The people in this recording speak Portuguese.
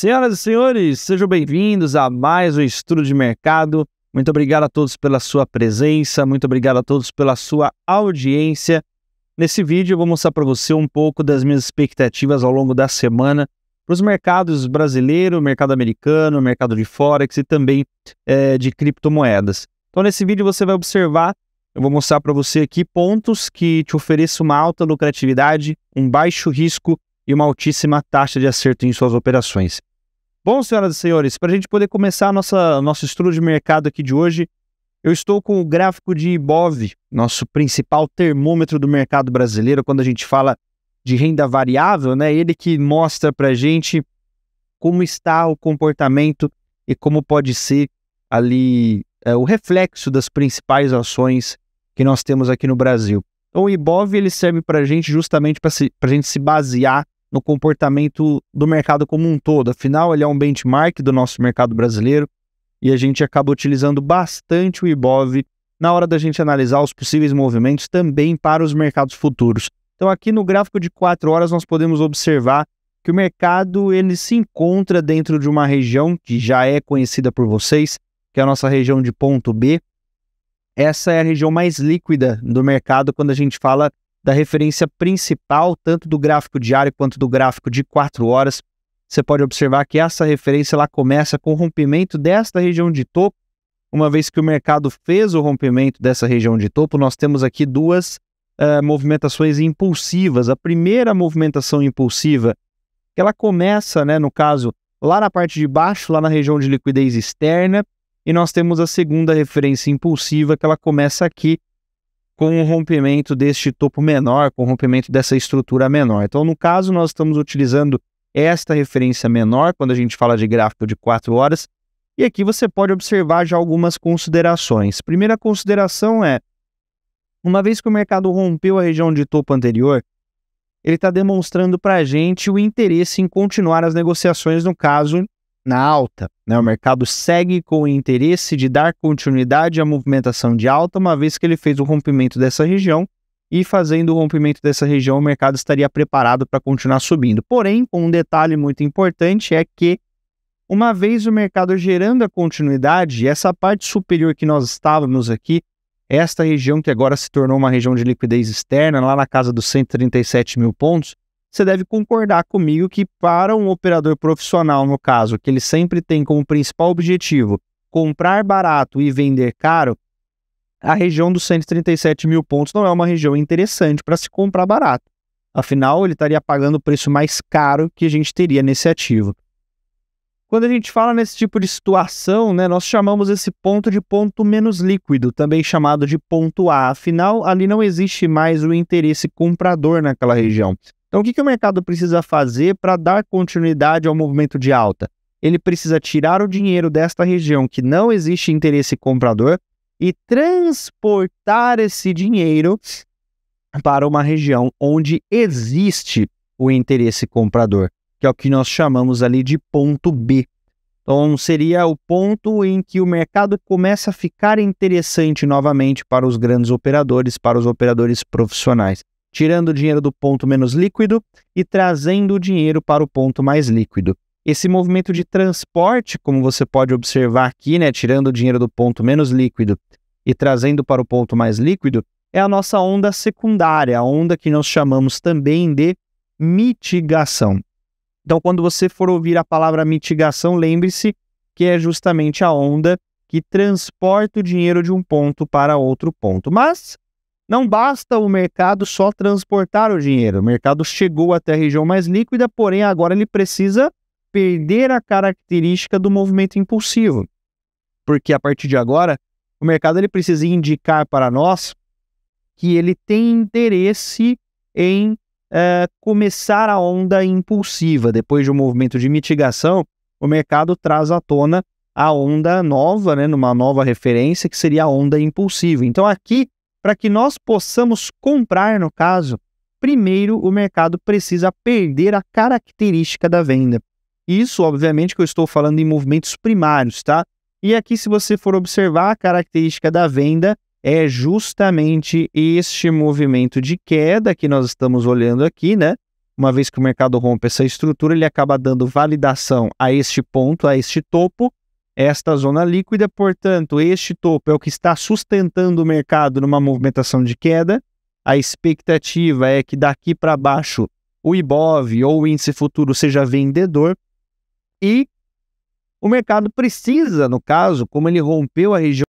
Senhoras e senhores, sejam bem-vindos a mais um Estudo de Mercado. Muito obrigado a todos pela sua presença, muito obrigado a todos pela sua audiência. Nesse vídeo eu vou mostrar para você um pouco das minhas expectativas ao longo da semana para os mercados brasileiro, mercado americano, mercado de forex e também é, de criptomoedas. Então nesse vídeo você vai observar, eu vou mostrar para você aqui pontos que te ofereçam uma alta lucratividade, um baixo risco e uma altíssima taxa de acerto em suas operações. Bom, senhoras e senhores, para a gente poder começar nossa, nosso estudo de mercado aqui de hoje, eu estou com o gráfico de IBOV, nosso principal termômetro do mercado brasileiro, quando a gente fala de renda variável, né? Ele que mostra para a gente como está o comportamento e como pode ser ali é, o reflexo das principais ações que nós temos aqui no Brasil. Então, o IBOV ele serve para a gente justamente para a gente se basear no comportamento do mercado como um todo. Afinal, ele é um benchmark do nosso mercado brasileiro e a gente acaba utilizando bastante o IBOV na hora da gente analisar os possíveis movimentos também para os mercados futuros. Então, aqui no gráfico de 4 horas, nós podemos observar que o mercado ele se encontra dentro de uma região que já é conhecida por vocês, que é a nossa região de ponto B. Essa é a região mais líquida do mercado quando a gente fala da referência principal, tanto do gráfico diário quanto do gráfico de 4 horas. Você pode observar que essa referência ela começa com o rompimento desta região de topo. Uma vez que o mercado fez o rompimento dessa região de topo, nós temos aqui duas uh, movimentações impulsivas. A primeira movimentação impulsiva, que ela começa, né, no caso, lá na parte de baixo, lá na região de liquidez externa, e nós temos a segunda referência impulsiva, que ela começa aqui com o rompimento deste topo menor, com o rompimento dessa estrutura menor. Então, no caso, nós estamos utilizando esta referência menor quando a gente fala de gráfico de 4 horas. E aqui você pode observar já algumas considerações. Primeira consideração é, uma vez que o mercado rompeu a região de topo anterior, ele está demonstrando para a gente o interesse em continuar as negociações, no caso, na alta. Né? O mercado segue com o interesse de dar continuidade à movimentação de alta, uma vez que ele fez o rompimento dessa região, e fazendo o rompimento dessa região, o mercado estaria preparado para continuar subindo. Porém, um detalhe muito importante é que, uma vez o mercado gerando a continuidade, essa parte superior que nós estávamos aqui, esta região que agora se tornou uma região de liquidez externa, lá na casa dos 137 mil pontos, você deve concordar comigo que para um operador profissional, no caso, que ele sempre tem como principal objetivo comprar barato e vender caro, a região dos 137 mil pontos não é uma região interessante para se comprar barato. Afinal, ele estaria pagando o preço mais caro que a gente teria nesse ativo. Quando a gente fala nesse tipo de situação, né, nós chamamos esse ponto de ponto menos líquido, também chamado de ponto A. Afinal, ali não existe mais o interesse comprador naquela região. Então, o que, que o mercado precisa fazer para dar continuidade ao movimento de alta? Ele precisa tirar o dinheiro desta região que não existe interesse comprador e transportar esse dinheiro para uma região onde existe o interesse comprador, que é o que nós chamamos ali de ponto B. Então, seria o ponto em que o mercado começa a ficar interessante novamente para os grandes operadores, para os operadores profissionais tirando o dinheiro do ponto menos líquido e trazendo o dinheiro para o ponto mais líquido. Esse movimento de transporte, como você pode observar aqui, né, tirando o dinheiro do ponto menos líquido e trazendo para o ponto mais líquido, é a nossa onda secundária, a onda que nós chamamos também de mitigação. Então, quando você for ouvir a palavra mitigação, lembre-se que é justamente a onda que transporta o dinheiro de um ponto para outro ponto. Mas não basta o mercado só transportar o dinheiro. O mercado chegou até a região mais líquida, porém agora ele precisa perder a característica do movimento impulsivo. Porque a partir de agora, o mercado ele precisa indicar para nós que ele tem interesse em é, começar a onda impulsiva. Depois de um movimento de mitigação, o mercado traz à tona a onda nova, né, numa nova referência, que seria a onda impulsiva. Então aqui para que nós possamos comprar, no caso, primeiro o mercado precisa perder a característica da venda. Isso, obviamente, que eu estou falando em movimentos primários, tá? E aqui, se você for observar a característica da venda, é justamente este movimento de queda que nós estamos olhando aqui, né? Uma vez que o mercado rompe essa estrutura, ele acaba dando validação a este ponto, a este topo, esta zona líquida, portanto, este topo é o que está sustentando o mercado numa movimentação de queda. A expectativa é que daqui para baixo o IBOV ou o índice futuro seja vendedor e o mercado precisa, no caso, como ele rompeu a região